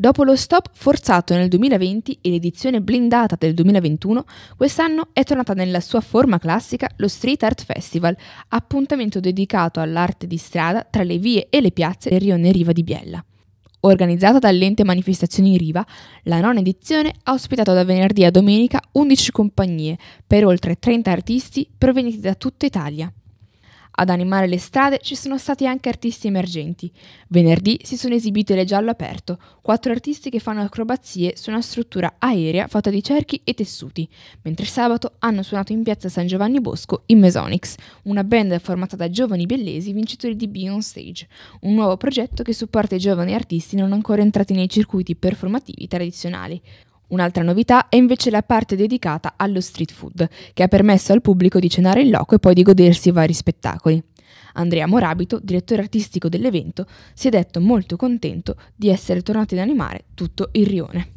Dopo lo stop forzato nel 2020 e l'edizione blindata del 2021, quest'anno è tornata nella sua forma classica lo Street Art Festival, appuntamento dedicato all'arte di strada tra le vie e le piazze del rione Riva di Biella. Organizzata dall'ente Manifestazioni Riva, la nona edizione ha ospitato da venerdì a domenica 11 compagnie per oltre 30 artisti provenienti da tutta Italia. Ad animare le strade ci sono stati anche artisti emergenti. Venerdì si sono esibite le Giallo Aperto, quattro artisti che fanno acrobazie su una struttura aerea fatta di cerchi e tessuti, mentre sabato hanno suonato in piazza San Giovanni Bosco i Mesonics, una band formata da giovani bellesi vincitori di Be On Stage, un nuovo progetto che supporta i giovani artisti non ancora entrati nei circuiti performativi tradizionali. Un'altra novità è invece la parte dedicata allo street food, che ha permesso al pubblico di cenare in loco e poi di godersi vari spettacoli. Andrea Morabito, direttore artistico dell'evento, si è detto molto contento di essere tornato ad animare tutto il rione.